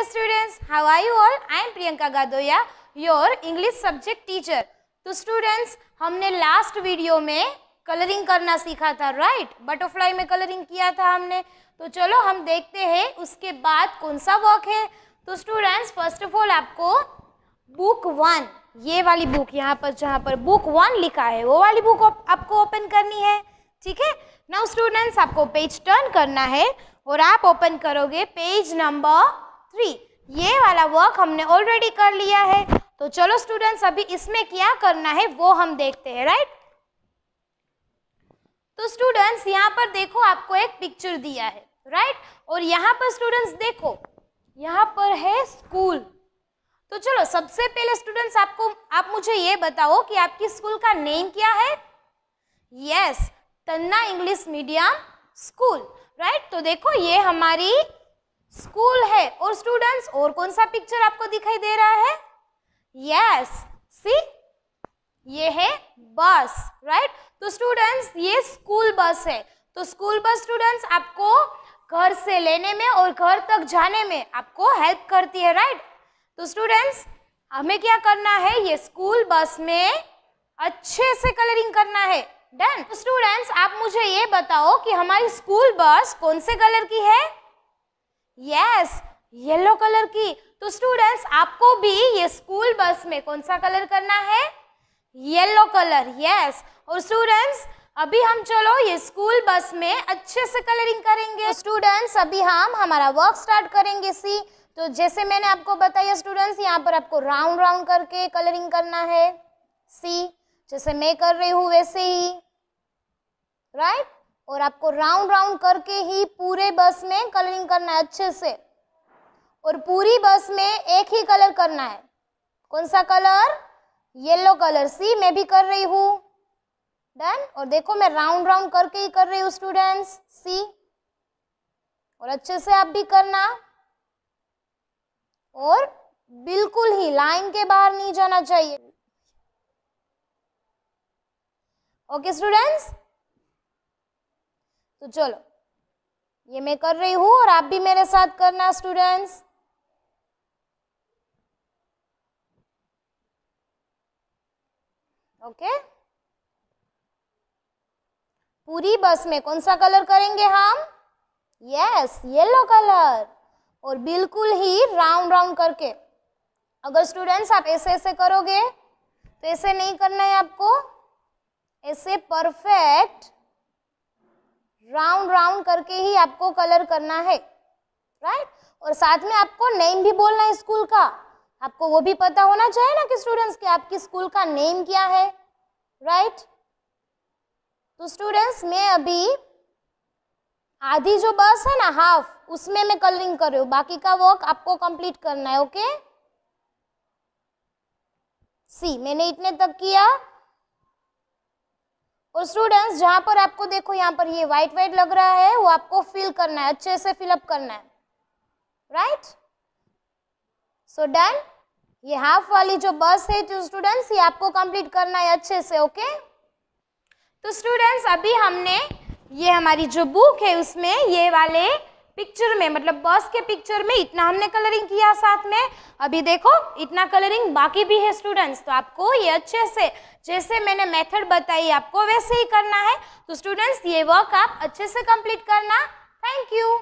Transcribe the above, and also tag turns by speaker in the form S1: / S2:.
S1: dear students how are you all i am priyanka gadoya your english subject teacher तो students हमने last video में colouring करना सीखा था राइट right? बटरफ्लाई में कलरिंग किया था हमने तो चलो हम देखते हैं उसके बाद कौन सा वर्क है तो स्टूडेंट्स फर्स्ट ऑफ ऑल आपको बुक वन ये वाली बुक यहाँ पर जहाँ पर बुक वन लिखा है वो वाली बुक आपको ओपन करनी है ठीक है नाउ स्टूडेंट्स आपको पेज टर्न करना है और आप ओपन करोगे पेज नंबर थ्री ये वाला वर्क हमने ऑलरेडी कर लिया है तो चलो स्टूडेंट्स अभी इसमें क्या करना है वो हम देखते हैं राइट तो स्टूडेंट्स यहाँ पर देखो आपको एक पिक्चर दिया है राइट और यहाँ पर स्टूडेंट्स देखो यहाँ पर है स्कूल तो चलो सबसे पहले स्टूडेंट्स आपको आप मुझे ये बताओ कि आपकी स्कूल का नेम क्या है yes yes, Tanna English medium school right तो देखो ये हमारी स्कूल है और स्टूडेंट्स और कौन सा पिक्चर आपको दिखाई दे रहा है यस सी ये है बस राइट तो स्टूडेंट्स ये स्कूल बस है तो स्कूल बस स्टूडेंट्स आपको घर से लेने में और घर तक जाने में आपको हेल्प करती है राइट तो स्टूडेंट्स हमें क्या करना है ये स्कूल बस में अच्छे से कलरिंग करना है डन स्टूडेंट्स तो आप मुझे ये बताओ कि हमारी स्कूल बस कौन से कलर की है यस येलो कलर की तो स्टूडेंट्स आपको भी ये स्कूल बस में कौन सा कलर करना है येलो कलर यस और स्टूडेंट्स अभी हम चलो ये स्कूल बस में अच्छे से कलरिंग करेंगे स्टूडेंट्स तो अभी हम हमारा वर्क स्टार्ट करेंगे सी तो जैसे मैंने आपको बताया स्टूडेंट्स यहाँ पर आपको राउंड राउंड करके कलरिंग करना है सी जैसे मैं कर रही हूँ वैसे ही राइट right? और आपको राउंड राउंड करके ही पूरे बस में कलरिंग करना है अच्छे से और पूरी बस में एक ही कलर करना है कौन सा कलर येलो कलर सी मैं भी कर रही हूँ डन और देखो मैं राउंड राउंड करके ही कर रही हूँ स्टूडेंट्स सी और अच्छे से आप भी करना और बिल्कुल ही लाइन के बाहर नहीं जाना चाहिए ओके स्टूडेंट्स तो चलो ये मैं कर रही हूँ और आप भी मेरे साथ करना स्टूडेंट्स ओके पूरी बस में कौन सा कलर करेंगे हम यस येलो कलर और बिल्कुल ही राउंड राउंड करके अगर स्टूडेंट्स आप ऐसे ऐसे करोगे तो ऐसे नहीं करना है आपको ऐसे परफेक्ट राउंड राउंड करके ही आपको कलर करना है राइट और साथ में आपको नेम भी बोलना है स्कूल का आपको वो भी पता होना चाहिए ना कि स्टूडेंट्स के आपकी स्कूल का नेम क्या है राइट तो स्टूडेंट्स मैं अभी आधी जो बस है ना हाफ उसमें मैं कलरिंग कर रही हूँ बाकी का वर्क आपको कंप्लीट करना है ओके सी मैंने इतने तक किया और स्टूडेंट्स जहाँ पर आपको देखो यहाँ पर ये वाइट वाइट लग रहा है वो आपको फिल करना है अच्छे से फिलअप करना है राइट सो डन ये हाफ वाली जो बस है तो स्टूडेंट्स ये आपको कंप्लीट करना है अच्छे से ओके okay? तो स्टूडेंट्स अभी हमने ये हमारी जो बुक है उसमें ये वाले पिक्चर में मतलब बस के पिक्चर में इतना हमने कलरिंग किया साथ में अभी देखो इतना कलरिंग बाकी भी है स्टूडेंट्स तो आपको ये अच्छे से जैसे मैंने मेथड बताई आपको वैसे ही करना है तो स्टूडेंट्स ये वर्क आप अच्छे से कंप्लीट करना थैंक यू